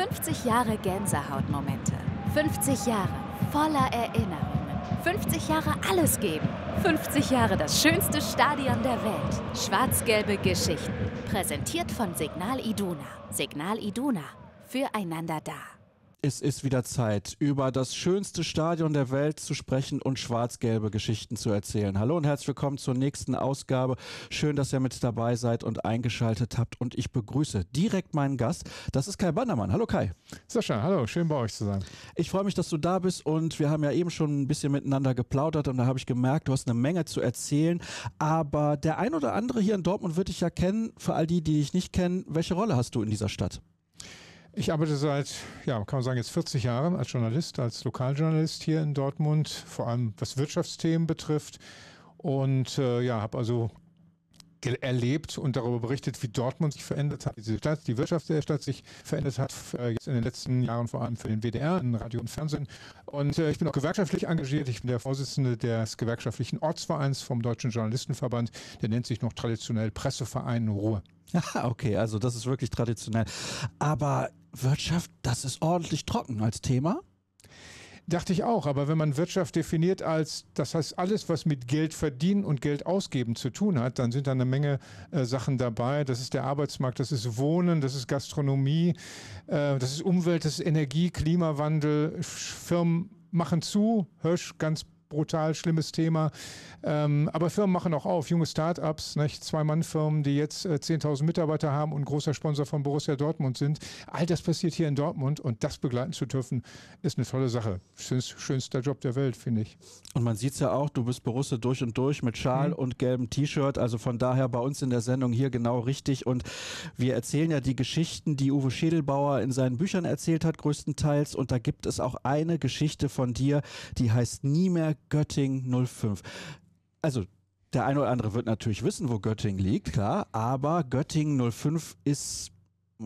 50 Jahre Gänsehautmomente. 50 Jahre voller Erinnerungen. 50 Jahre alles geben. 50 Jahre das schönste Stadion der Welt. Schwarz-gelbe Geschichten. Präsentiert von Signal Iduna. Signal Iduna. Füreinander da. Es ist wieder Zeit, über das schönste Stadion der Welt zu sprechen und schwarz-gelbe Geschichten zu erzählen. Hallo und herzlich willkommen zur nächsten Ausgabe. Schön, dass ihr mit dabei seid und eingeschaltet habt. Und ich begrüße direkt meinen Gast. Das ist Kai Bandermann. Hallo Kai. Sascha, hallo. Schön bei euch zu sein. Ich freue mich, dass du da bist und wir haben ja eben schon ein bisschen miteinander geplaudert und da habe ich gemerkt, du hast eine Menge zu erzählen. Aber der ein oder andere hier in Dortmund wird dich ja kennen. Für all die, die dich nicht kennen, welche Rolle hast du in dieser Stadt? Ich arbeite seit, ja, kann man sagen, jetzt 40 Jahren als Journalist, als Lokaljournalist hier in Dortmund, vor allem was Wirtschaftsthemen betrifft. Und äh, ja, habe also erlebt und darüber berichtet, wie Dortmund sich verändert hat, diese Stadt, die Wirtschaft der Stadt sich verändert hat, äh, jetzt in den letzten Jahren vor allem für den WDR, in Radio und Fernsehen. Und äh, ich bin auch gewerkschaftlich engagiert. Ich bin der Vorsitzende des gewerkschaftlichen Ortsvereins vom Deutschen Journalistenverband. Der nennt sich noch traditionell Presseverein Ruhe. Ah, okay, also das ist wirklich traditionell. Aber Wirtschaft, das ist ordentlich trocken als Thema. Dachte ich auch, aber wenn man Wirtschaft definiert als, das heißt alles, was mit Geld verdienen und Geld ausgeben zu tun hat, dann sind da eine Menge äh, Sachen dabei. Das ist der Arbeitsmarkt, das ist Wohnen, das ist Gastronomie, äh, das ist Umwelt, das ist Energie, Klimawandel, Firmen machen zu, Hösch, ganz brutal schlimmes Thema. Ähm, aber Firmen machen auch auf, junge Start-ups, Zwei-Mann-Firmen, die jetzt äh, 10.000 Mitarbeiter haben und großer Sponsor von Borussia Dortmund sind. All das passiert hier in Dortmund und das begleiten zu dürfen, ist eine tolle Sache. Schönst, schönster Job der Welt, finde ich. Und man sieht es ja auch, du bist Borussia durch und durch mit Schal mhm. und gelbem T-Shirt. Also von daher bei uns in der Sendung hier genau richtig. Und wir erzählen ja die Geschichten, die Uwe Schädelbauer in seinen Büchern erzählt hat, größtenteils. Und da gibt es auch eine Geschichte von dir, die heißt Nie mehr Götting 05 also der eine oder andere wird natürlich wissen, wo Göttingen liegt, klar, aber Göttingen 05 ist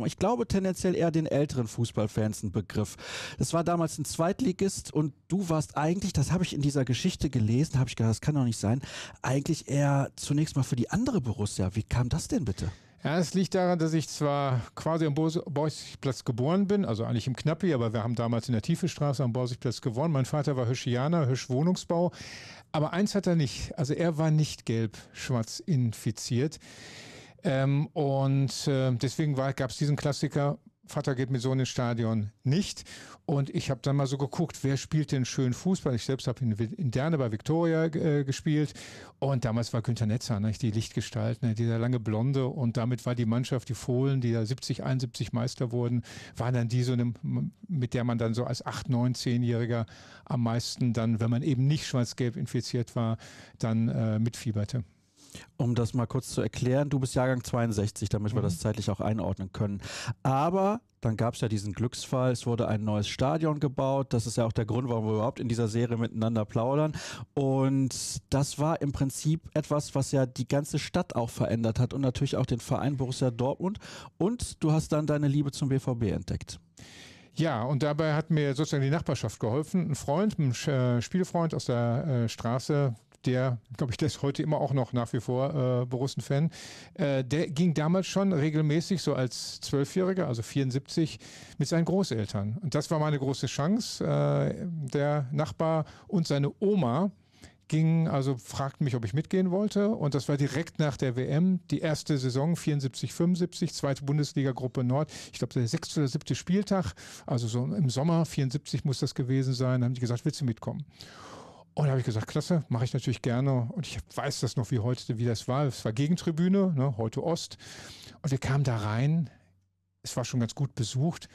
ich glaube tendenziell eher den älteren Fußballfans ein Begriff. Das war damals ein Zweitligist und du warst eigentlich, das habe ich in dieser Geschichte gelesen, habe ich gedacht, das kann doch nicht sein, eigentlich eher zunächst mal für die andere Borussia. Wie kam das denn bitte? Ja, es liegt daran, dass ich zwar quasi am Borsigplatz geboren bin, also eigentlich im Knappi, aber wir haben damals in der Tiefestraße am Borsigplatz gewonnen. Mein Vater war Hüschianer, Hüsch Wohnungsbau, aber eins hat er nicht. Also er war nicht gelb-schwarz infiziert. Ähm, und äh, deswegen gab es diesen Klassiker Vater geht mit Sohn ins Stadion nicht. Und ich habe dann mal so geguckt, wer spielt denn schön Fußball? Ich selbst habe in, in Derne bei Victoria äh, gespielt. Und damals war Günter Netzer, ne, die Lichtgestalt, ne, dieser lange Blonde. Und damit war die Mannschaft, die Fohlen, die da 70, 71 Meister wurden, waren dann die, so eine, mit der man dann so als 8, 9, 10-Jähriger am meisten dann, wenn man eben nicht schwarz-gelb infiziert war, dann äh, mitfieberte um das mal kurz zu erklären, du bist Jahrgang 62, damit mhm. wir das mhm. zeitlich auch einordnen können. Aber dann gab es ja diesen Glücksfall, es wurde ein neues Stadion gebaut. Das ist ja auch der Grund, warum wir überhaupt in dieser Serie miteinander plaudern. Und das war im Prinzip etwas, was ja die ganze Stadt auch verändert hat und natürlich auch den Verein Borussia Dortmund. Und du hast dann deine Liebe zum BVB entdeckt. Ja, und dabei hat mir sozusagen die Nachbarschaft geholfen. Ein Freund, ein äh, Spielfreund aus der äh, Straße, der, glaube ich, der ist heute immer auch noch nach wie vor äh, Borussen-Fan, äh, der ging damals schon regelmäßig, so als Zwölfjähriger, also 74, mit seinen Großeltern. Und das war meine große Chance. Äh, der Nachbar und seine Oma, ging, also fragten mich, ob ich mitgehen wollte. Und das war direkt nach der WM, die erste Saison 74, 75, zweite Bundesliga-Gruppe Nord. Ich glaube, der sechste oder siebte Spieltag, also so im Sommer 74 muss das gewesen sein. Da haben die gesagt, willst du mitkommen? Und oh, da habe ich gesagt, klasse, mache ich natürlich gerne. Und ich weiß das noch wie heute, wie das war. Es war Gegentribüne, ne, heute Ost. Und wir kamen da rein. Es war schon ganz gut besucht.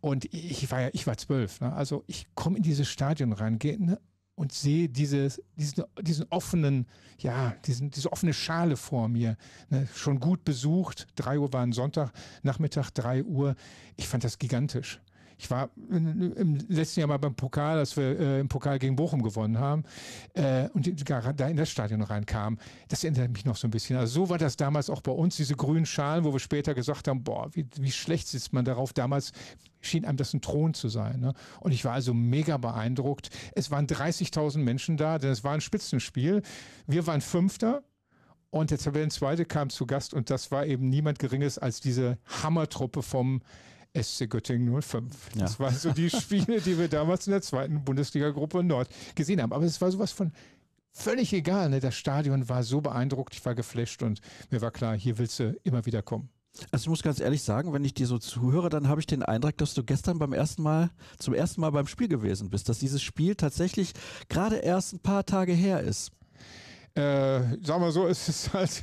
Und ich war ja, ich war zwölf. Ne? Also ich komme in dieses Stadion rein, gehe ne, und sehe dieses, diesen, diesen offenen, ja, diesen, diese offene Schale vor mir. Ne? Schon gut besucht. Drei Uhr war ein Sonntag, Nachmittag drei Uhr. Ich fand das gigantisch. Ich war im letzten Jahr mal beim Pokal, als wir äh, im Pokal gegen Bochum gewonnen haben äh, und sogar da in das Stadion reinkam. Das erinnert mich noch so ein bisschen. Also so war das damals auch bei uns, diese grünen Schalen, wo wir später gesagt haben, boah, wie, wie schlecht sitzt man darauf. Damals schien einem das ein Thron zu sein. Ne? Und ich war also mega beeindruckt. Es waren 30.000 Menschen da, denn es war ein Spitzenspiel. Wir waren Fünfter, und der Tabellenzweite kam zu Gast und das war eben niemand Geringes als diese Hammertruppe vom SC Göttingen 05. Das waren so die Spiele, die wir damals in der zweiten Bundesliga-Gruppe Nord gesehen haben. Aber es war sowas von völlig egal. Ne? Das Stadion war so beeindruckt, ich war geflasht und mir war klar, hier willst du immer wieder kommen. Also ich muss ganz ehrlich sagen, wenn ich dir so zuhöre, dann habe ich den Eindruck, dass du gestern beim ersten Mal, zum ersten Mal beim Spiel gewesen bist, dass dieses Spiel tatsächlich gerade erst ein paar Tage her ist. Äh, sagen wir so, es ist halt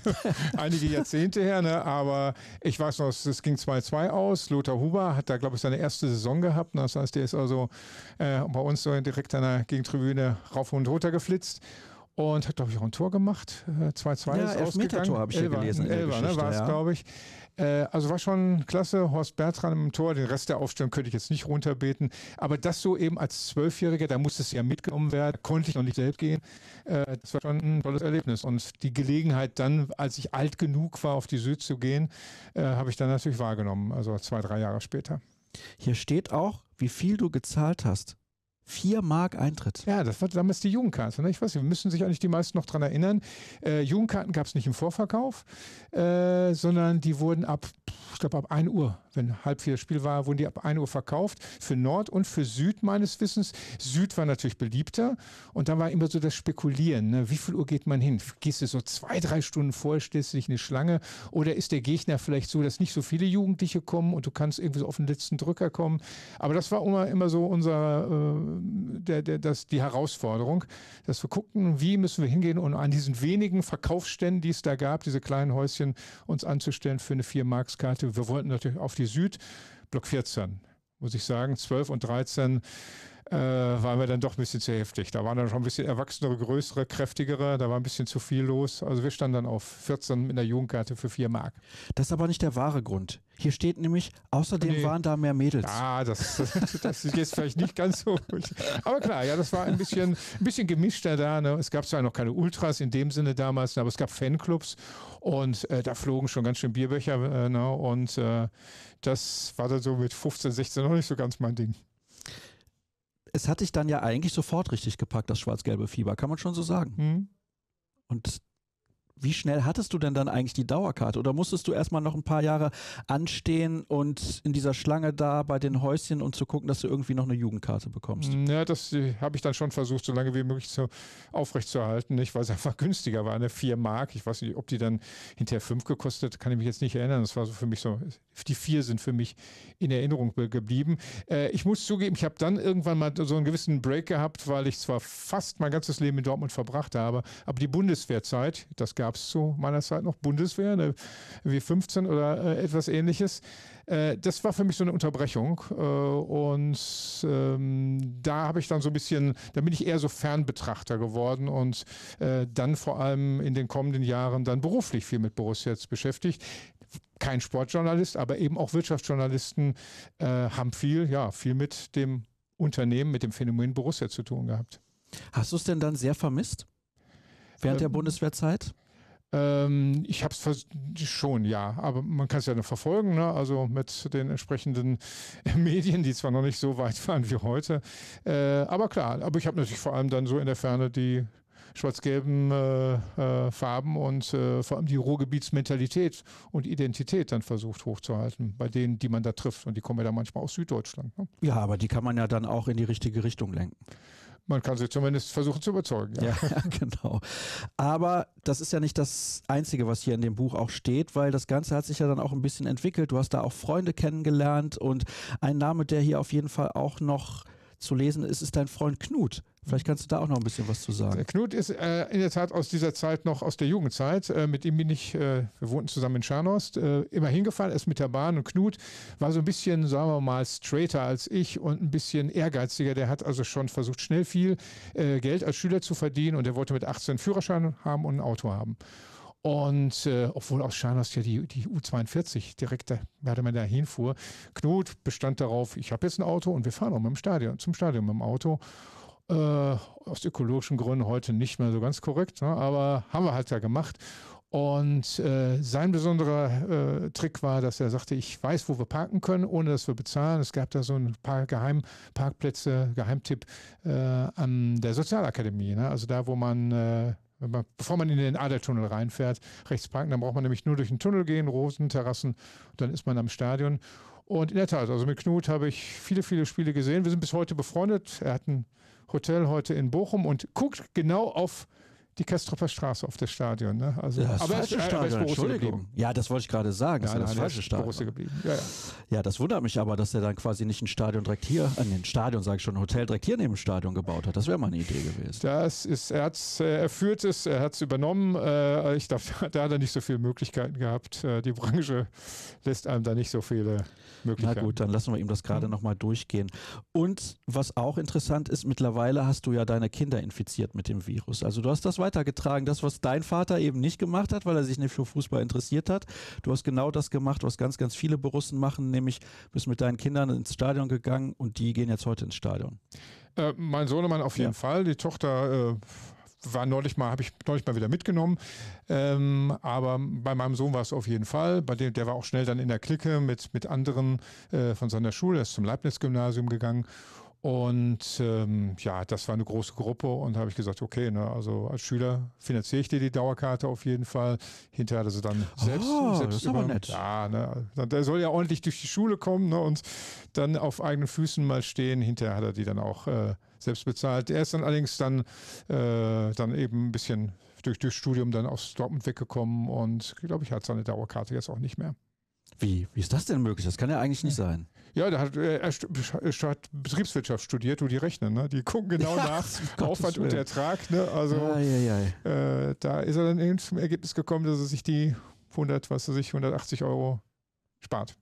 einige Jahrzehnte her, ne? aber ich weiß noch, es ging 2-2 aus. Lothar Huber hat da, glaube ich, seine erste Saison gehabt. Das heißt, der ist also äh, bei uns so direkt an der Gegentribüne rauf und runter geflitzt und hat, glaube ich, auch ein Tor gemacht. 2-2 äh, ja, ist ausgegangen. habe ich Elber, gelesen. Elber, ne, war es, ja. glaube ich. Äh, also war schon klasse. Horst Bertrand im Tor. Den Rest der Aufstellung könnte ich jetzt nicht runterbeten. Aber das so eben als Zwölfjähriger, da musste es ja mitgenommen werden, konnte ich noch nicht selbst gehen. Äh, das war schon ein tolles Erlebnis. Und die Gelegenheit dann, als ich alt genug war, auf die Süd zu gehen, äh, habe ich dann natürlich wahrgenommen. Also zwei, drei Jahre später. Hier steht auch, wie viel du gezahlt hast. 4 Mark Eintritt. Ja, das war damals die Jugendkarte. Ne? Ich weiß nicht, wir müssen sich eigentlich die meisten noch daran erinnern. Äh, Jugendkarten gab es nicht im Vorverkauf, äh, sondern die wurden ab, ich glaube, ab 1 Uhr, wenn halb vier Spiel war, wurden die ab 1 Uhr verkauft. Für Nord und für Süd meines Wissens. Süd war natürlich beliebter und da war immer so das Spekulieren. Ne? Wie viel Uhr geht man hin? Gehst du so zwei, drei Stunden vorher, stellst du dich eine Schlange oder ist der Gegner vielleicht so, dass nicht so viele Jugendliche kommen und du kannst irgendwie so auf den letzten Drücker kommen? Aber das war immer, immer so unser. Äh, ähm, der, der, das, die Herausforderung, dass wir gucken, wie müssen wir hingehen und an diesen wenigen Verkaufsständen, die es da gab, diese kleinen Häuschen uns anzustellen für eine 4-Marks-Karte. Wir wollten natürlich auf die Süd, Block 14, muss ich sagen, 12 und 13 äh, waren wir dann doch ein bisschen zu heftig. Da waren dann schon ein bisschen erwachsenere, größere, kräftigere, da war ein bisschen zu viel los. Also wir standen dann auf 14 mit einer Jugendkarte für 4 Mark. Das ist aber nicht der wahre Grund. Hier steht nämlich, außerdem nee. waren da mehr Mädels. Ah, das, das, das ist jetzt vielleicht nicht ganz so. Aber klar, ja, das war ein bisschen, ein bisschen gemischter da. Ne? Es gab zwar noch keine Ultras in dem Sinne damals, ne, aber es gab Fanclubs und äh, da flogen schon ganz schön Bierbecher. Äh, ne? Und äh, das war dann so mit 15, 16 noch nicht so ganz mein Ding es hat dich dann ja eigentlich sofort richtig gepackt, das schwarz-gelbe Fieber, kann man schon so sagen. Mhm. Und wie schnell hattest du denn dann eigentlich die Dauerkarte? Oder musstest du erstmal noch ein paar Jahre anstehen und in dieser Schlange da bei den Häuschen und zu gucken, dass du irgendwie noch eine Jugendkarte bekommst? Mm, ja, das äh, habe ich dann schon versucht, so lange wie möglich zu, aufrechtzuerhalten, nicht? weil es einfach günstiger war. Eine 4 Mark, ich weiß nicht, ob die dann hinterher 5 gekostet, kann ich mich jetzt nicht erinnern. Das war so für mich so, die 4 sind für mich in Erinnerung geblieben. Äh, ich muss zugeben, ich habe dann irgendwann mal so einen gewissen Break gehabt, weil ich zwar fast mein ganzes Leben in Dortmund verbracht habe, aber die Bundeswehrzeit, das gab gab es zu meiner Zeit noch Bundeswehr, eine W15 oder äh, etwas ähnliches. Äh, das war für mich so eine Unterbrechung. Äh, und ähm, da habe ich dann so ein bisschen, da bin ich eher so Fernbetrachter geworden und äh, dann vor allem in den kommenden Jahren dann beruflich viel mit Borussia jetzt beschäftigt kein Sportjournalist, aber eben auch Wirtschaftsjournalisten äh, haben viel, ja, viel mit dem Unternehmen, mit dem Phänomen Borussia zu tun gehabt. Hast du es denn dann sehr vermisst? Während ähm, der Bundeswehrzeit? Ähm, ich habe es schon, ja, aber man kann es ja noch verfolgen, ne? also mit den entsprechenden Medien, die zwar noch nicht so weit waren wie heute, äh, aber klar, aber ich habe natürlich vor allem dann so in der Ferne die schwarz-gelben äh, äh, Farben und äh, vor allem die Ruhrgebietsmentalität und Identität dann versucht hochzuhalten, bei denen, die man da trifft. Und die kommen ja dann manchmal aus Süddeutschland. Ne? Ja, aber die kann man ja dann auch in die richtige Richtung lenken. Man kann sie zumindest versuchen zu überzeugen. Ja. ja. genau. Aber das ist ja nicht das Einzige, was hier in dem Buch auch steht, weil das Ganze hat sich ja dann auch ein bisschen entwickelt. Du hast da auch Freunde kennengelernt und ein Name, der hier auf jeden Fall auch noch zu lesen ist, ist dein Freund Knut. Vielleicht kannst du da auch noch ein bisschen was zu sagen. Knut ist äh, in der Tat aus dieser Zeit noch aus der Jugendzeit. Äh, mit ihm bin ich, äh, wir wohnten zusammen in Scharnhorst, äh, immer hingefahren, ist mit der Bahn. Und Knut war so ein bisschen, sagen wir mal, straighter als ich und ein bisschen ehrgeiziger. Der hat also schon versucht, schnell viel äh, Geld als Schüler zu verdienen und er wollte mit 18 Führerschein haben und ein Auto haben. Und äh, obwohl aus Scharnhorst ja die, die U42 direkt da, hatte man da hinfuhr. Knut bestand darauf, ich habe jetzt ein Auto und wir fahren auch mit dem Stadion, zum Stadion mit dem Auto. Äh, aus ökologischen Gründen heute nicht mehr so ganz korrekt, ne? aber haben wir halt da gemacht. Und äh, sein besonderer äh, Trick war, dass er sagte, ich weiß, wo wir parken können, ohne dass wir bezahlen. Es gab da so ein paar Geheimparkplätze, Geheimtipp äh, an der Sozialakademie, ne? also da, wo man äh, man, bevor man in den Adeltunnel reinfährt, rechts parken, dann braucht man nämlich nur durch den Tunnel gehen, Rosen, Terrassen, dann ist man am Stadion. Und in der Tat, also mit Knut habe ich viele, viele Spiele gesehen. Wir sind bis heute befreundet. Er hat ein Hotel heute in Bochum und guckt genau auf die Kestrupper Straße auf das Stadion. Ne? Also, ja, das aber falsche es, Stadion, Entschuldigung. Ja, das wollte ich gerade sagen. Das ja, ist das falsche Stadion. Ja, ja. ja, das wundert mich aber, dass er dann quasi nicht ein Stadion direkt hier, an äh, den Stadion sage ich schon, ein Hotel direkt hier neben dem Stadion gebaut hat. Das wäre mal eine Idee gewesen. Das ist, er, hat's, äh, er führt es, er hat es übernommen. Äh, ich glaube, da hat er nicht so viele Möglichkeiten gehabt. Die Branche lässt einem da nicht so viele Möglichkeiten. Na gut, dann lassen wir ihm das gerade hm. nochmal durchgehen. Und was auch interessant ist, mittlerweile hast du ja deine Kinder infiziert mit dem Virus. Also du hast das weiter weitergetragen. Das, was dein Vater eben nicht gemacht hat, weil er sich nicht für Fußball interessiert hat. Du hast genau das gemacht, was ganz, ganz viele Borussen machen, nämlich bist mit deinen Kindern ins Stadion gegangen und die gehen jetzt heute ins Stadion. Äh, mein Sohnemann auf jeden ja. Fall. Die Tochter äh, war neulich mal, habe ich neulich mal wieder mitgenommen. Ähm, aber bei meinem Sohn war es auf jeden Fall. Bei dem, der war auch schnell dann in der Clique mit, mit anderen äh, von seiner Schule. Er ist zum Leibniz-Gymnasium gegangen. Und ähm, ja, das war eine große Gruppe und habe ich gesagt, okay, ne, also als Schüler finanziere ich dir die Dauerkarte auf jeden Fall. Hinterher hat er sie dann selbst, oh, selbst das ist aber nett. Ja, ne, der soll ja ordentlich durch die Schule kommen ne, und dann auf eigenen Füßen mal stehen. Hinterher hat er die dann auch äh, selbst bezahlt. Er ist dann allerdings dann, äh, dann eben ein bisschen durch, durch Studium dann aus Dortmund weggekommen und glaube ich hat seine Dauerkarte jetzt auch nicht mehr. Wie, wie ist das denn möglich? Das kann ja eigentlich nicht sein. Ja, da hat, äh, er hat Betriebswirtschaft studiert, du die rechnen, ne? Die gucken genau nach Aufwand und Ertrag, ne? Also ja, ja, ja. Äh, da ist er dann eben zum Ergebnis gekommen, dass er sich die 100, was er sich 180 Euro spart.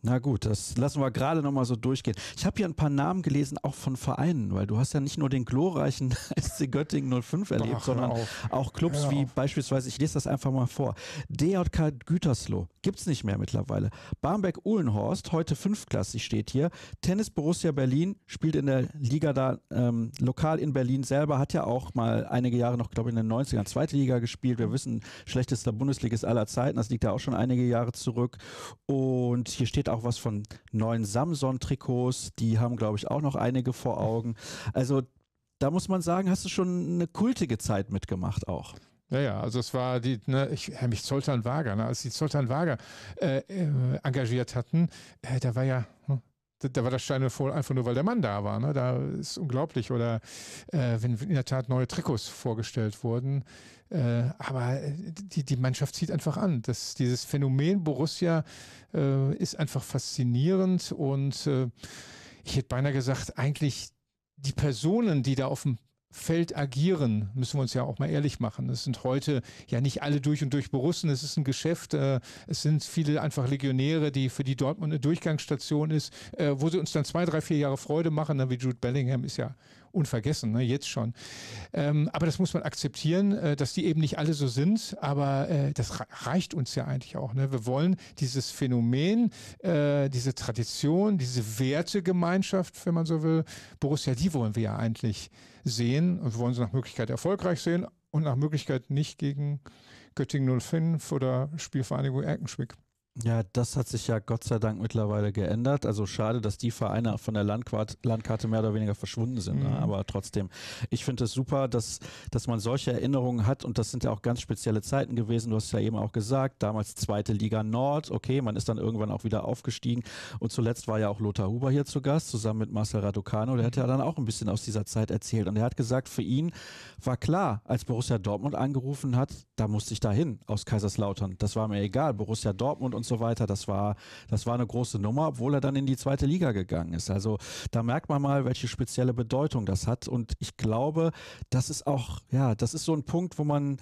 Na gut, das lassen wir gerade nochmal so durchgehen. Ich habe hier ein paar Namen gelesen, auch von Vereinen, weil du hast ja nicht nur den glorreichen SC Göttingen 05 erlebt, Ach, sondern auch Clubs wie beispielsweise, ich lese das einfach mal vor, DJK Gütersloh, Gibt's nicht mehr mittlerweile. Barmbek-Uhlenhorst, heute fünfklassig steht hier. Tennis Borussia Berlin spielt in der Liga da ähm, lokal in Berlin selber, hat ja auch mal einige Jahre noch, glaube ich, in den 90ern zweite Liga gespielt. Wir wissen, schlechtester Bundesligist aller Zeiten, das liegt ja auch schon einige Jahre zurück. Und hier steht auch was von neuen Samson-Trikots, die haben, glaube ich, auch noch einige vor Augen. Also da muss man sagen, hast du schon eine kultige Zeit mitgemacht auch. Ja, ja, also es war die, ne, ich erinnere mich Zoltan Wager, ne, als die Zoltan Wager äh, äh, engagiert hatten, äh, da war ja, ne, da, da, war das Steine voll, einfach nur, weil der Mann da war. Ne? Da ist unglaublich. Oder äh, wenn in der Tat neue Trikots vorgestellt wurden. Äh, aber äh, die, die Mannschaft zieht einfach an. Das, dieses Phänomen Borussia ist einfach faszinierend und ich hätte beinahe gesagt, eigentlich die Personen, die da auf dem Feld agieren, müssen wir uns ja auch mal ehrlich machen. Es sind heute ja nicht alle durch und durch Borussen, es ist ein Geschäft, äh, es sind viele einfach Legionäre, die für die Dortmund eine Durchgangsstation ist, äh, wo sie uns dann zwei, drei, vier Jahre Freude machen, ne, wie Jude Bellingham ist ja unvergessen, ne, jetzt schon. Ähm, aber das muss man akzeptieren, äh, dass die eben nicht alle so sind, aber äh, das reicht uns ja eigentlich auch. Ne? Wir wollen dieses Phänomen, äh, diese Tradition, diese Wertegemeinschaft, wenn man so will, Borussia, die wollen wir ja eigentlich sehen und wir wollen sie nach Möglichkeit erfolgreich sehen und nach Möglichkeit nicht gegen Göttingen 05 oder Spielvereinigung Erkenschwick. Ja, das hat sich ja Gott sei Dank mittlerweile geändert. Also schade, dass die Vereine von der Landquart Landkarte mehr oder weniger verschwunden sind. Ne? Mhm. Ne? Aber trotzdem, ich finde es das super, dass, dass man solche Erinnerungen hat. Und das sind ja auch ganz spezielle Zeiten gewesen. Du hast ja eben auch gesagt, damals zweite Liga Nord. Okay, man ist dann irgendwann auch wieder aufgestiegen. Und zuletzt war ja auch Lothar Huber hier zu Gast, zusammen mit Marcel Raducano. Der hat ja mhm. dann auch ein bisschen aus dieser Zeit erzählt. Und er hat gesagt, für ihn war klar, als Borussia Dortmund angerufen hat, da musste ich dahin aus Kaiserslautern. Das war mir egal. Borussia Dortmund und so weiter. Das war, das war eine große Nummer, obwohl er dann in die zweite Liga gegangen ist. Also da merkt man mal, welche spezielle Bedeutung das hat. Und ich glaube, das ist auch, ja, das ist so ein Punkt, wo man,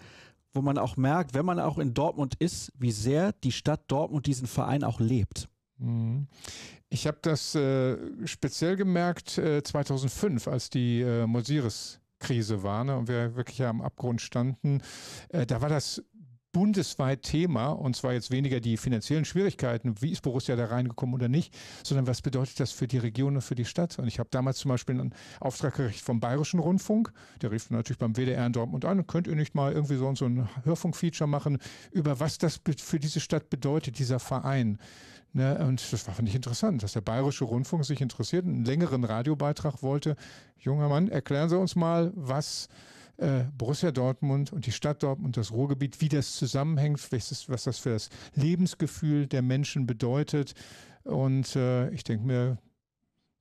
wo man auch merkt, wenn man auch in Dortmund ist, wie sehr die Stadt Dortmund diesen Verein auch lebt. Mhm. Ich habe das äh, speziell gemerkt äh, 2005, als die äh, Mosiris Krise war ne, und wir wirklich am Abgrund standen. Äh, da war das bundesweit Thema, und zwar jetzt weniger die finanziellen Schwierigkeiten, wie ist Borussia da reingekommen oder nicht, sondern was bedeutet das für die Region und für die Stadt? Und ich habe damals zum Beispiel einen Auftrag gekriegt vom Bayerischen Rundfunk, der rief natürlich beim WDR in Dortmund an, könnt ihr nicht mal irgendwie so, ein Hörfunkfeature machen, über was das für diese Stadt bedeutet, dieser Verein. Ne? Und das war, fand ich interessant, dass der Bayerische Rundfunk sich interessiert, einen längeren Radiobeitrag wollte. Junger Mann, erklären Sie uns mal, was äh, Borussia Dortmund und die Stadt Dortmund, das Ruhrgebiet, wie das zusammenhängt, welches, was das für das Lebensgefühl der Menschen bedeutet. Und äh, ich denke mir,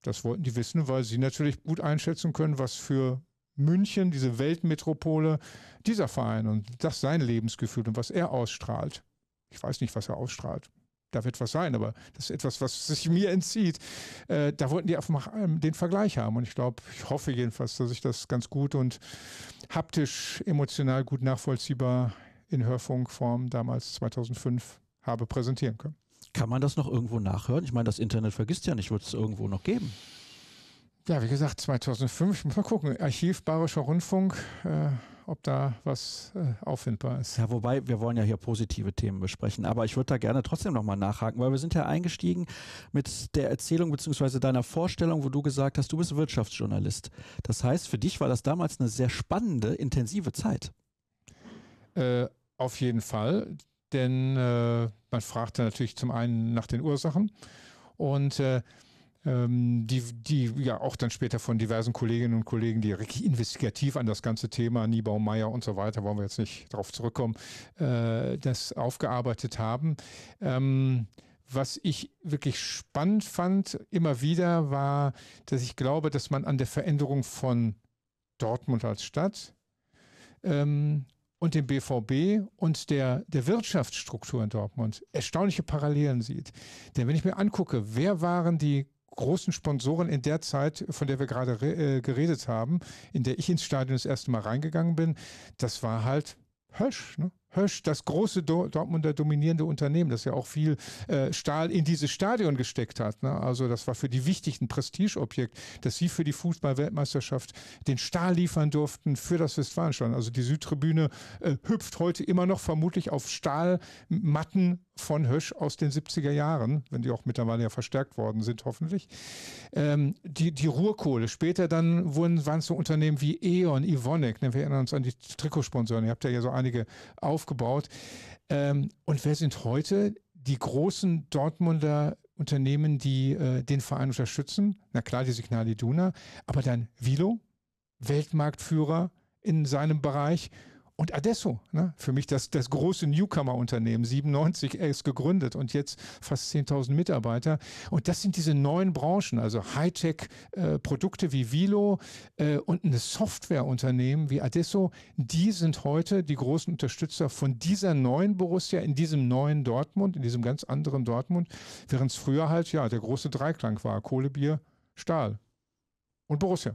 das wollten die wissen, weil sie natürlich gut einschätzen können, was für München, diese Weltmetropole, dieser Verein und das sein Lebensgefühl und was er ausstrahlt. Ich weiß nicht, was er ausstrahlt da wird was sein, aber das ist etwas, was sich mir entzieht. Äh, da wollten die einfach mal den Vergleich haben und ich glaube, ich hoffe jedenfalls, dass ich das ganz gut und haptisch, emotional gut nachvollziehbar in Hörfunkform damals 2005 habe präsentieren können. Kann man das noch irgendwo nachhören? Ich meine, das Internet vergisst ja nicht, wird es irgendwo noch geben. Ja, wie gesagt, 2005, ich muss mal gucken, Archiv Bayerischer Rundfunk. Äh ob da was äh, auffindbar ist. Ja, wobei wir wollen ja hier positive Themen besprechen, aber ich würde da gerne trotzdem nochmal nachhaken, weil wir sind ja eingestiegen mit der Erzählung bzw. deiner Vorstellung, wo du gesagt hast, du bist Wirtschaftsjournalist. Das heißt, für dich war das damals eine sehr spannende, intensive Zeit. Äh, auf jeden Fall, denn äh, man fragte natürlich zum einen nach den Ursachen und äh, ähm, die, die ja auch dann später von diversen Kolleginnen und Kollegen, die investigativ an das ganze Thema Niebau, Meier und so weiter, wollen wir jetzt nicht darauf zurückkommen, äh, das aufgearbeitet haben. Ähm, was ich wirklich spannend fand, immer wieder, war, dass ich glaube, dass man an der Veränderung von Dortmund als Stadt ähm, und dem BVB und der, der Wirtschaftsstruktur in Dortmund erstaunliche Parallelen sieht. Denn wenn ich mir angucke, wer waren die großen Sponsoren in der Zeit, von der wir gerade äh, geredet haben, in der ich ins Stadion das erste Mal reingegangen bin, das war halt Hösch, ne? Hösch, das große Do Dortmunder dominierende Unternehmen, das ja auch viel äh, Stahl in dieses Stadion gesteckt hat. Ne? Also das war für die wichtigen Prestigeobjekt, dass sie für die Fußball-Weltmeisterschaft den Stahl liefern durften für das Westfalenstadion. Also die Südtribüne äh, hüpft heute immer noch vermutlich auf Stahlmatten von Hösch aus den 70er Jahren, wenn die auch mittlerweile ja verstärkt worden sind, hoffentlich. Ähm, die, die Ruhrkohle. Später dann wurden, waren es so Unternehmen wie E.ON, Ivonic, ne? wir erinnern uns an die Trikotsponsoren, ihr habt ja ja so einige aufgebaut. Ähm, und wer sind heute die großen Dortmunder Unternehmen, die äh, den Verein unterstützen? Na klar, die Signal Iduna, aber dann Vilo, Weltmarktführer in seinem Bereich und Adesso, ne? für mich das, das große Newcomer-Unternehmen, 97 erst gegründet und jetzt fast 10.000 Mitarbeiter. Und das sind diese neuen Branchen, also Hightech-Produkte äh, wie Vilo äh, und eine Softwareunternehmen wie Adesso, die sind heute die großen Unterstützer von dieser neuen Borussia in diesem neuen Dortmund, in diesem ganz anderen Dortmund, während es früher halt ja der große Dreiklang war, Kohle, Bier, Stahl und Borussia.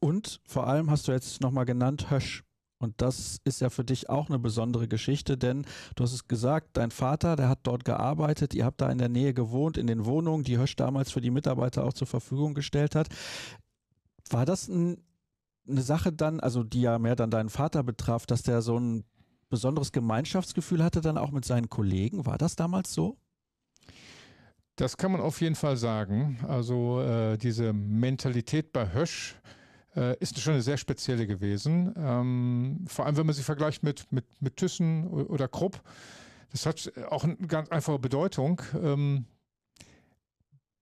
Und vor allem hast du jetzt nochmal genannt Hösch. Und das ist ja für dich auch eine besondere Geschichte, denn du hast es gesagt, dein Vater, der hat dort gearbeitet, ihr habt da in der Nähe gewohnt, in den Wohnungen, die Hösch damals für die Mitarbeiter auch zur Verfügung gestellt hat. War das ein, eine Sache dann, also die ja mehr dann deinen Vater betraf, dass der so ein besonderes Gemeinschaftsgefühl hatte dann auch mit seinen Kollegen? War das damals so? Das kann man auf jeden Fall sagen. Also äh, diese Mentalität bei Hösch, äh, ist schon eine sehr spezielle gewesen. Ähm, vor allem, wenn man sie vergleicht mit, mit, mit Thyssen oder Krupp. Das hat äh, auch eine ganz einfache Bedeutung. Ähm,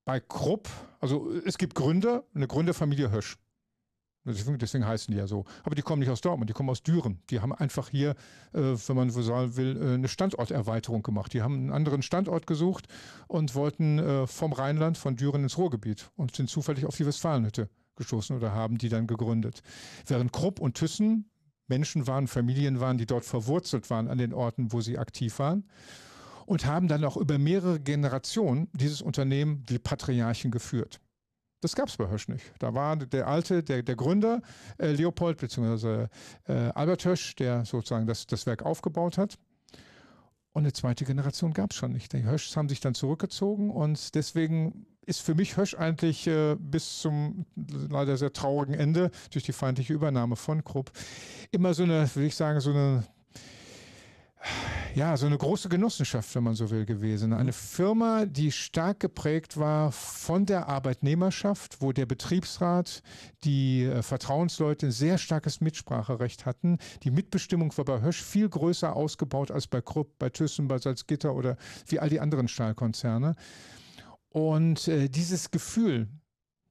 bei Krupp, also äh, es gibt Gründer, eine Gründerfamilie Hösch. Deswegen heißen die ja so. Aber die kommen nicht aus Dortmund, die kommen aus Düren. Die haben einfach hier, wenn man so sagen will, eine Standorterweiterung gemacht. Die haben einen anderen Standort gesucht und wollten vom Rheinland, von Düren ins Ruhrgebiet und sind zufällig auf die Westfalenhütte gestoßen oder haben die dann gegründet. Während Krupp und Thyssen Menschen waren, Familien waren, die dort verwurzelt waren an den Orten, wo sie aktiv waren und haben dann auch über mehrere Generationen dieses Unternehmen wie Patriarchen geführt. Das gab es bei Hösch nicht. Da war der alte, der, der Gründer äh, Leopold bzw. Äh, Albert Hösch, der sozusagen das, das Werk aufgebaut hat. Und eine zweite Generation gab es schon nicht. Die Höschs haben sich dann zurückgezogen und deswegen ist für mich Hösch eigentlich äh, bis zum leider sehr traurigen Ende durch die feindliche Übernahme von Krupp immer so eine, will ich sagen, so eine ja, so eine große Genossenschaft, wenn man so will, gewesen. Eine Firma, die stark geprägt war von der Arbeitnehmerschaft, wo der Betriebsrat, die äh, Vertrauensleute ein sehr starkes Mitspracherecht hatten. Die Mitbestimmung war bei Hösch viel größer ausgebaut als bei Krupp, bei Thyssen, bei Salzgitter oder wie all die anderen Stahlkonzerne. Und äh, dieses Gefühl,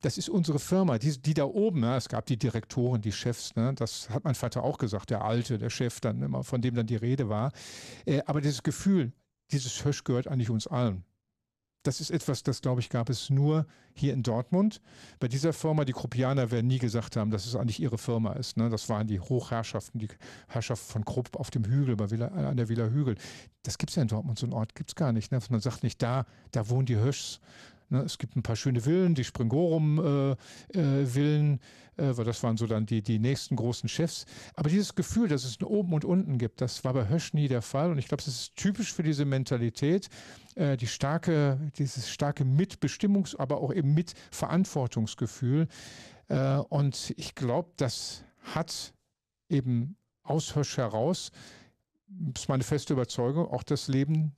das ist unsere Firma, die, die da oben, ne? es gab die Direktoren, die Chefs, ne? das hat mein Vater auch gesagt, der Alte, der Chef dann immer, von dem dann die Rede war. Äh, aber dieses Gefühl, dieses Hösch gehört eigentlich uns allen das ist etwas, das glaube ich, gab es nur hier in Dortmund. Bei dieser Firma, die Kruppianer werden nie gesagt haben, dass es eigentlich ihre Firma ist. Ne? Das waren die Hochherrschaften, die Herrschaft von Krupp auf dem Hügel, bei Villa, an der Villa Hügel. Das gibt es ja in Dortmund, so einen Ort gibt es gar nicht. Ne? Man sagt nicht, da, da wohnen die Hirschs, Ne, es gibt ein paar schöne Villen, die Springorum-Villen, äh, äh, äh, weil das waren so dann die, die nächsten großen Chefs. Aber dieses Gefühl, dass es ein Oben und Unten gibt, das war bei Hösch nie der Fall. Und ich glaube, das ist typisch für diese Mentalität, äh, die starke, dieses starke Mitbestimmungs-, aber auch eben Mitverantwortungsgefühl. Äh, und ich glaube, das hat eben aus Hösch heraus, das ist meine feste Überzeugung, auch das Leben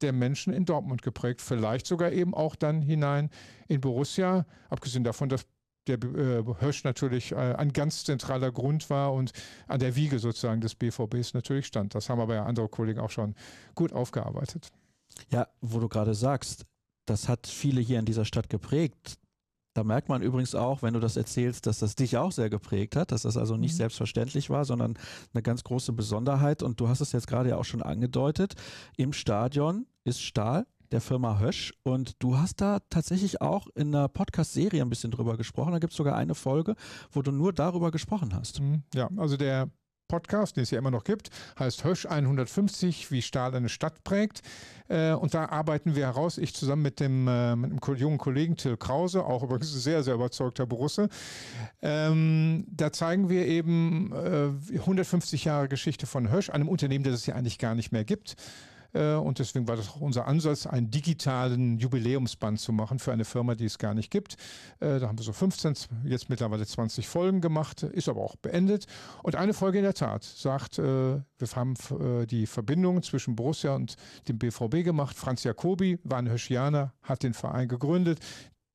der Menschen in Dortmund geprägt. Vielleicht sogar eben auch dann hinein in Borussia, abgesehen davon, dass der äh, Hösch natürlich äh, ein ganz zentraler Grund war und an der Wiege sozusagen des BVBs natürlich stand. Das haben aber ja andere Kollegen auch schon gut aufgearbeitet. Ja, wo du gerade sagst, das hat viele hier in dieser Stadt geprägt. Da merkt man übrigens auch, wenn du das erzählst, dass das dich auch sehr geprägt hat, dass das also nicht mhm. selbstverständlich war, sondern eine ganz große Besonderheit. Und du hast es jetzt gerade ja auch schon angedeutet. Im Stadion ist Stahl der Firma Hösch. Und du hast da tatsächlich auch in einer Podcast-Serie ein bisschen drüber gesprochen. Da gibt es sogar eine Folge, wo du nur darüber gesprochen hast. Mhm. Ja, also der Podcast, den es ja immer noch gibt, heißt Hösch 150, wie Stahl eine Stadt prägt. Äh, und da arbeiten wir heraus, ich zusammen mit dem, äh, mit dem jungen Kollegen Till Krause, auch übrigens sehr, sehr überzeugter Borusse, ähm, da zeigen wir eben 150 äh, Jahre Geschichte von Hösch, einem Unternehmen, das es ja eigentlich gar nicht mehr gibt. Äh, und deswegen war das auch unser Ansatz, einen digitalen Jubiläumsband zu machen für eine Firma, die es gar nicht gibt. Äh, da haben wir so 15, jetzt mittlerweile 20 Folgen gemacht, ist aber auch beendet. Und eine Folge in der Tat sagt, äh, wir haben die Verbindung zwischen Borussia und dem BVB gemacht. Franz Jacobi war ein Höschianer, hat den Verein gegründet.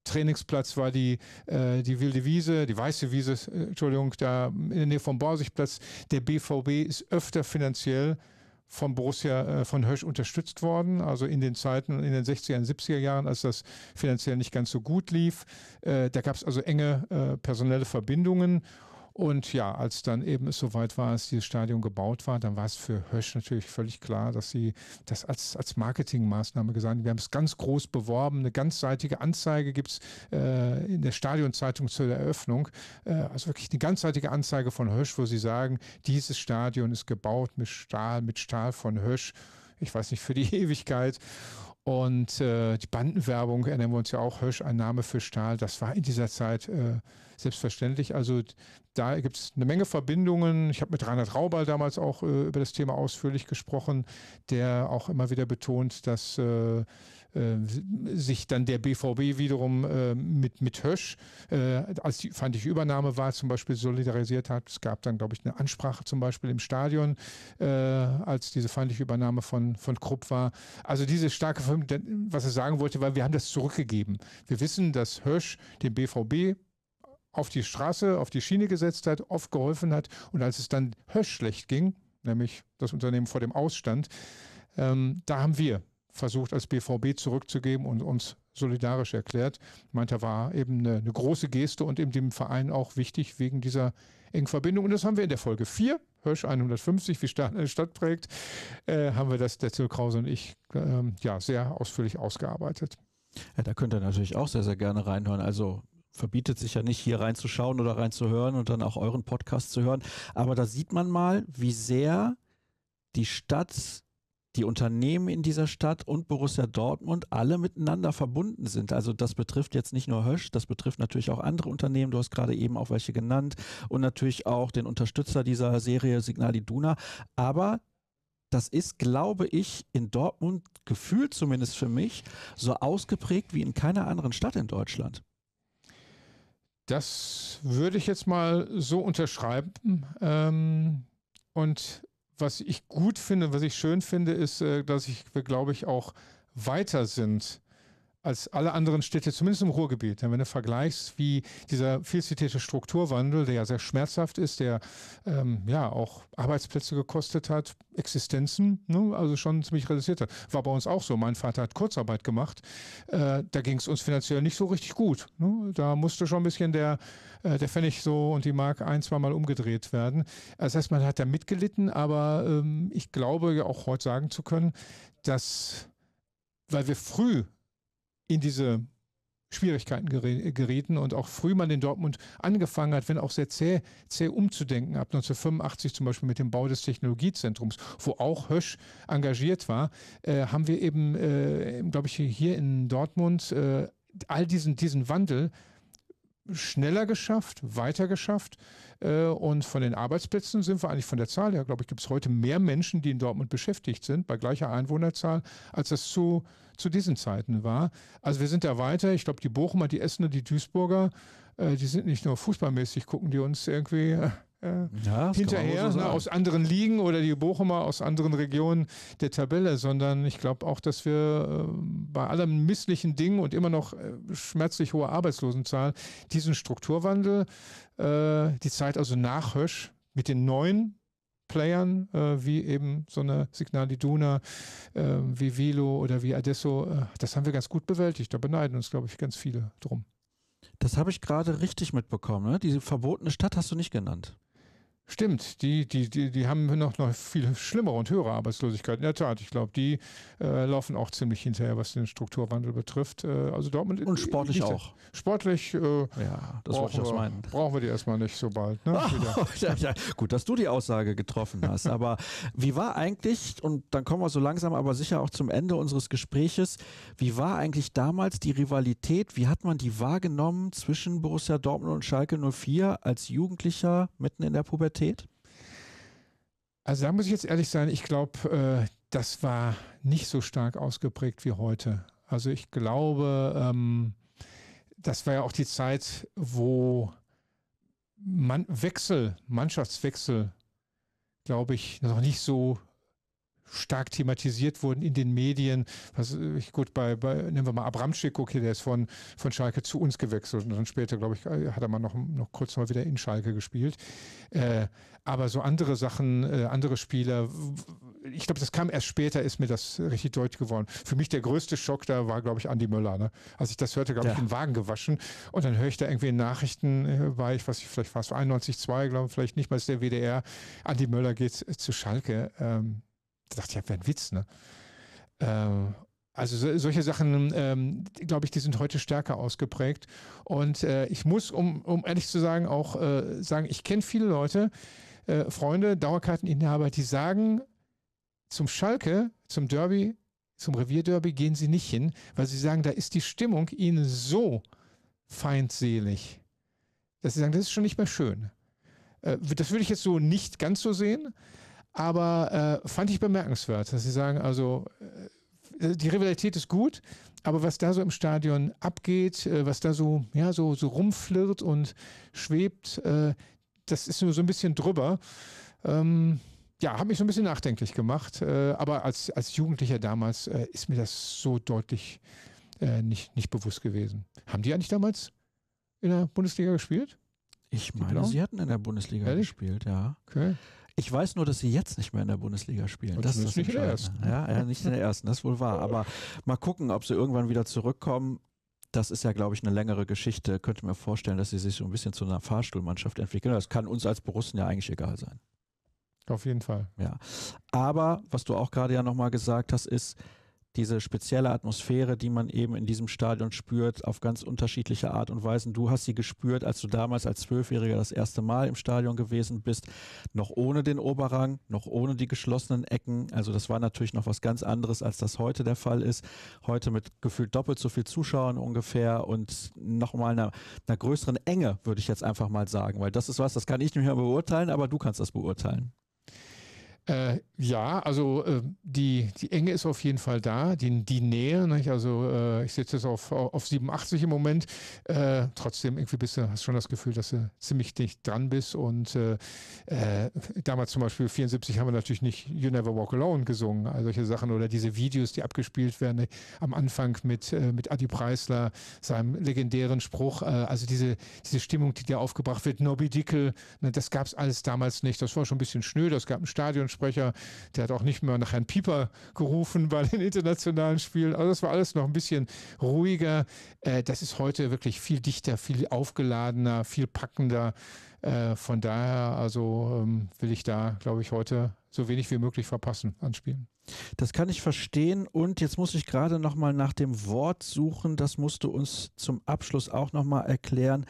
Trainingsplatz war die, äh, die wilde Wiese, die weiße Wiese, äh, Entschuldigung, da in der Nähe vom Borsigplatz. Der BVB ist öfter finanziell von Borussia äh, von Hösch unterstützt worden. Also in den Zeiten, in den 60er und 70er Jahren, als das finanziell nicht ganz so gut lief. Äh, da gab es also enge äh, personelle Verbindungen. Und ja, als dann eben es soweit war, als dieses Stadion gebaut war, dann war es für Hösch natürlich völlig klar, dass sie das als, als Marketingmaßnahme gesagt haben. Wir haben es ganz groß beworben. Eine ganzseitige Anzeige gibt's äh, in der Stadionzeitung zur Eröffnung. Äh, also wirklich eine ganzseitige Anzeige von Hösch, wo sie sagen, dieses Stadion ist gebaut mit Stahl, mit Stahl von Hösch. Ich weiß nicht, für die Ewigkeit. Und äh, die Bandenwerbung, erinnern wir uns ja auch, Hösch, ein Name für Stahl, das war in dieser Zeit äh, selbstverständlich. Also da gibt es eine Menge Verbindungen. Ich habe mit Reinhard Raubal damals auch äh, über das Thema ausführlich gesprochen, der auch immer wieder betont, dass äh, äh sich dann der BVB wiederum äh, mit, mit Hösch, äh, als die fand ich Übernahme war, zum Beispiel solidarisiert hat. Es gab dann, glaube ich, eine Ansprache zum Beispiel im Stadion, äh, als diese feindliche Übernahme von, von Krupp war. Also diese starke Verbindung, was er sagen wollte, weil wir haben das zurückgegeben. Wir wissen, dass Hösch den BVB auf die Straße, auf die Schiene gesetzt hat, oft geholfen hat. Und als es dann höchschlecht ging, nämlich das Unternehmen vor dem Ausstand, ähm, da haben wir versucht, als BVB zurückzugeben und uns solidarisch erklärt. Ich Meinte, war eben eine, eine, große Geste und eben dem Verein auch wichtig wegen dieser engen Verbindung. Und das haben wir in der Folge 4, Hösch 150, wie Stadt, Stadtprojekt, äh, haben wir das, Detzel Krause und ich, äh, ja, sehr ausführlich ausgearbeitet. Ja, da könnt ihr natürlich auch sehr, sehr gerne reinhören. Also verbietet sich ja nicht, hier reinzuschauen oder reinzuhören und dann auch euren Podcast zu hören. Aber da sieht man mal, wie sehr die Stadt, die Unternehmen in dieser Stadt und Borussia Dortmund alle miteinander verbunden sind. Also das betrifft jetzt nicht nur Hösch, das betrifft natürlich auch andere Unternehmen. Du hast gerade eben auch welche genannt und natürlich auch den Unterstützer dieser Serie Signal Iduna. Aber das ist, glaube ich, in Dortmund gefühlt zumindest für mich so ausgeprägt wie in keiner anderen Stadt in Deutschland. Das würde ich jetzt mal so unterschreiben. Ähm, und was ich gut finde, was ich schön finde, ist, äh, dass ich, glaube ich, auch weiter sind als alle anderen Städte, zumindest im Ruhrgebiet. Denn wenn du vergleichst, wie dieser viel zitierte Strukturwandel, der ja sehr schmerzhaft ist, der ähm, ja auch Arbeitsplätze gekostet hat, Existenzen, ne, also schon ziemlich reduziert hat. War bei uns auch so. Mein Vater hat Kurzarbeit gemacht. Äh, da ging es uns finanziell nicht so richtig gut. Ne? Da musste schon ein bisschen der, äh, der Pfennig so und die Mark ein, zweimal umgedreht werden. Das heißt, man hat da mitgelitten, aber ähm, ich glaube, ja auch heute sagen zu können, dass weil wir früh in diese Schwierigkeiten gerieten und auch früh man in Dortmund angefangen hat, wenn auch sehr zäh, zäh umzudenken, ab 1985 zum Beispiel mit dem Bau des Technologiezentrums, wo auch Hösch engagiert war, äh, haben wir eben, äh, glaube ich, hier in Dortmund äh, all diesen, diesen Wandel schneller geschafft, weiter geschafft. Äh, und von den Arbeitsplätzen sind wir eigentlich von der Zahl her, glaube ich, gibt es heute mehr Menschen, die in Dortmund beschäftigt sind, bei gleicher Einwohnerzahl, als das zu, zu diesen Zeiten war. Also wir sind da weiter. Ich glaube, die Bochumer, die Essener, die Duisburger, äh, die sind nicht nur fußballmäßig, gucken die uns irgendwie äh, äh, ja, hinterher, so ne, aus anderen Ligen oder die Bochumer aus anderen Regionen der Tabelle, sondern ich glaube auch, dass wir äh, bei allem misslichen Dingen und immer noch äh, schmerzlich hohe Arbeitslosenzahl diesen Strukturwandel, äh, die Zeit also nach Hösch mit den neuen Playern, äh, wie eben so eine Signal Iduna, äh, wie Vilo oder wie Adesso, äh, das haben wir ganz gut bewältigt. Da beneiden uns, glaube ich, ganz viele drum. Das habe ich gerade richtig mitbekommen. Ne? Diese verbotene Stadt hast du nicht genannt. Stimmt, die, die, die, die haben noch, noch viel schlimmere und höhere Arbeitslosigkeit. In der Tat, ich glaube, die äh, laufen auch ziemlich hinterher, was den Strukturwandel betrifft. Äh, also Dortmund und sportlich nicht, auch. Sportlich, äh, ja, das brauchen, ich wir, meinen. brauchen wir die erstmal nicht so bald. Ne? Oh, ja, ja. Gut, dass du die Aussage getroffen hast. aber wie war eigentlich, und dann kommen wir so langsam, aber sicher auch zum Ende unseres Gespräches, wie war eigentlich damals die Rivalität? Wie hat man die wahrgenommen zwischen Borussia Dortmund und Schalke 04 als Jugendlicher mitten in der Pubertät? Qualität? Also da muss ich jetzt ehrlich sein, ich glaube, äh, das war nicht so stark ausgeprägt wie heute. Also ich glaube, ähm, das war ja auch die Zeit, wo man Wechsel, Mannschaftswechsel, glaube ich, noch nicht so stark thematisiert wurden in den Medien. Was äh, ich gut bei, bei nehmen wir mal Abramczyk, okay, der ist von, von Schalke zu uns gewechselt und dann später, glaube ich, äh, hat er mal noch, noch kurz mal wieder in Schalke gespielt. Äh, aber so andere Sachen, äh, andere Spieler, ich glaube, das kam erst später, ist mir das richtig deutlich geworden. Für mich der größte Schock da war, glaube ich, Andi Möller. Ne? Als ich das hörte, glaube ja. ich, den Wagen gewaschen und dann höre ich da irgendwie in Nachrichten, äh, war ich, was ich vielleicht war es 91, 2, glaube ich, vielleicht nicht mal ist der WDR, Andi Möller geht äh, zu Schalke. Ähm, dachte, ja, wäre ein Witz, ne? Ähm, also so, solche Sachen, ähm, glaube ich, die sind heute stärker ausgeprägt. Und äh, ich muss, um, um ehrlich zu sagen, auch äh, sagen, ich kenne viele Leute, äh, Freunde, Dauerkarteninhaber, die sagen, zum Schalke, zum Derby, zum Revierderby gehen sie nicht hin, weil sie sagen, da ist die Stimmung ihnen so feindselig, dass sie sagen, das ist schon nicht mehr schön. Äh, das würde ich jetzt so nicht ganz so sehen. Aber äh, fand ich bemerkenswert, dass sie sagen, also äh, äh, die Rivalität ist gut, aber was da so im Stadion abgeht, äh, was da so, ja, so, so rumflirrt und schwebt, äh, das ist nur so ein bisschen drüber. Ähm, ja, hat mich so ein bisschen nachdenklich gemacht, äh, aber als, als Jugendlicher damals ist mir das so deutlich nicht, nicht bewusst gewesen. Haben die eigentlich damals in der Bundesliga gespielt? Ich meine, sie hatten in der Bundesliga Ehrlich? gespielt, ja. Okay. Ich weiß nur, dass sie jetzt nicht mehr in der Bundesliga spielen. Und das ist nicht in der ersten. Ja, ja, nicht in der ersten, das ist wohl wahr. Aber mal gucken, ob sie irgendwann wieder zurückkommen. Das ist ja, glaube ich, eine längere Geschichte. Könnte mir vorstellen, dass sie sich so ein bisschen zu einer Fahrstuhlmannschaft entwickeln. Das kann uns als Borussen ja eigentlich egal sein. Auf jeden Fall. Ja. Aber was du auch gerade ja nochmal gesagt hast, ist, diese spezielle Atmosphäre, die man eben in diesem Stadion spürt, auf ganz unterschiedliche Art und Weise. Du hast sie gespürt, als du damals als Zwölfjähriger das erste Mal im Stadion gewesen bist, noch ohne den Oberrang, noch ohne die geschlossenen Ecken. Also das war natürlich noch was ganz anderes, als das heute der Fall ist. Heute mit gefühlt doppelt so viel Zuschauern ungefähr und nochmal einer, einer größeren Enge, würde ich jetzt einfach mal sagen, weil das ist was, das kann ich nicht mehr beurteilen, aber du kannst das beurteilen. Äh, ja, also äh, die, die Enge ist auf jeden Fall da, die, die Nähe. Nicht? Also äh, ich sitze jetzt auf, auf 87 im Moment. Äh, trotzdem irgendwie bist du, hast schon das Gefühl, dass du ziemlich dicht dran bist. Und äh, äh, damals zum Beispiel 74 haben wir natürlich nicht You Never Walk Alone gesungen, also solche Sachen oder diese Videos, die abgespielt werden nicht? am Anfang mit, mit Adi Preisler, seinem legendären Spruch. also diese, diese Stimmung, die da aufgebracht wird, Nobby Dickel, ne, das gab es alles damals nicht. Das war schon ein bisschen schnö, das gab ein Stadion. Synchronsprecher, der hat auch nicht mehr nach Herrn Pieper gerufen bei den internationalen Spielen. Also das war alles noch ein bisschen ruhiger. Äh, das ist heute wirklich viel dichter, viel aufgeladener, viel packender. Äh, von daher also ähm, will ich da, glaube ich, heute so wenig wie möglich verpassen an Spielen. Das kann ich verstehen. Und jetzt muss ich gerade nochmal nach dem Wort suchen. Das musst du uns zum Abschluss auch nochmal erklären.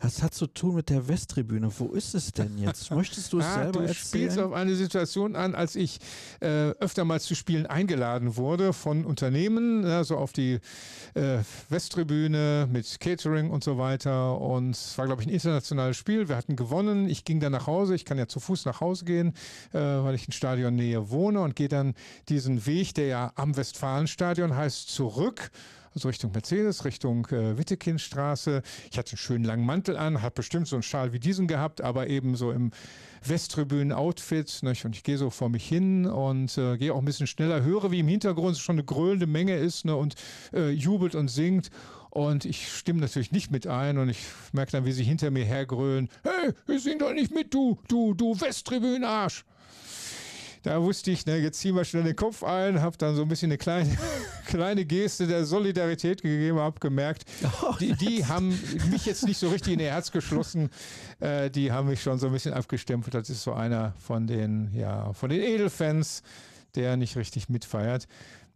Das hat zu tun mit der Westtribüne. Wo ist es denn jetzt? Möchtest du es ah, selber du erzählen? Du spielst auf eine Situation an, als ich äh, mal zu Spielen eingeladen wurde von Unternehmen, also auf die äh, Westtribüne mit Catering und so weiter. Und es war, glaube ich, ein internationales Spiel. Wir hatten gewonnen. Ich ging dann nach Hause. Ich kann ja zu Fuß nach Hause gehen, äh, weil ich in Stadionnähe wohne und gehe dann diesen Weg, der ja am Westfalenstadion heißt, zurück. Also Richtung Mercedes, Richtung äh, Wittekindstraße. Ich hatte einen schönen langen Mantel an, habe bestimmt so einen Schal wie diesen gehabt, aber eben so im Westtribünen-Outfit. Und ich gehe so vor mich hin und äh, gehe auch ein bisschen schneller, höre, wie im Hintergrund schon eine gröhlende Menge ist ne? und äh, jubelt und singt. Und ich stimme natürlich nicht mit ein und ich merke dann, wie sie hinter mir hergrölen. Hey, wir singen doch nicht mit, du, du, du Westtribünen-Arsch da wusste ich, ne, jetzt ziehen wir schnell den Kopf ein, habe dann so ein bisschen eine kleine, kleine Geste der Solidarität gegeben, habe gemerkt, oh, die, die haben mich jetzt nicht so richtig in ihr Herz geschlossen, äh, die haben mich schon so ein bisschen abgestempelt, das ist so einer von den, ja, von den Edelfans, der nicht richtig mitfeiert.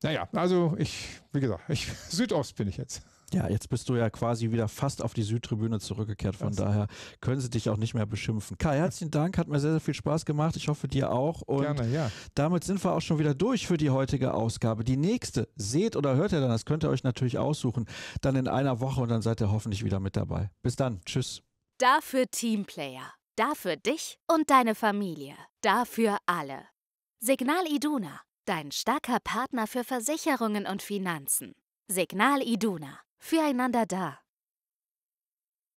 Naja, also ich, wie gesagt, ich, Südost bin ich jetzt. Ja, jetzt bist du ja quasi wieder fast auf die Südtribüne zurückgekehrt. Von also. daher können sie dich auch nicht mehr beschimpfen. Kai, herzlichen Dank. Hat mir sehr, sehr viel Spaß gemacht. Ich hoffe, dir auch. Und Gerne, ja. damit sind wir auch schon wieder durch für die heutige Ausgabe. Die nächste seht oder hört ihr dann, das könnt ihr euch natürlich aussuchen, dann in einer Woche und dann seid ihr hoffentlich wieder mit dabei. Bis dann. Tschüss. Dafür Teamplayer. Dafür dich und deine Familie. Dafür alle. Signal Iduna, dein starker Partner für Versicherungen und Finanzen. Signal Iduna füreinander da.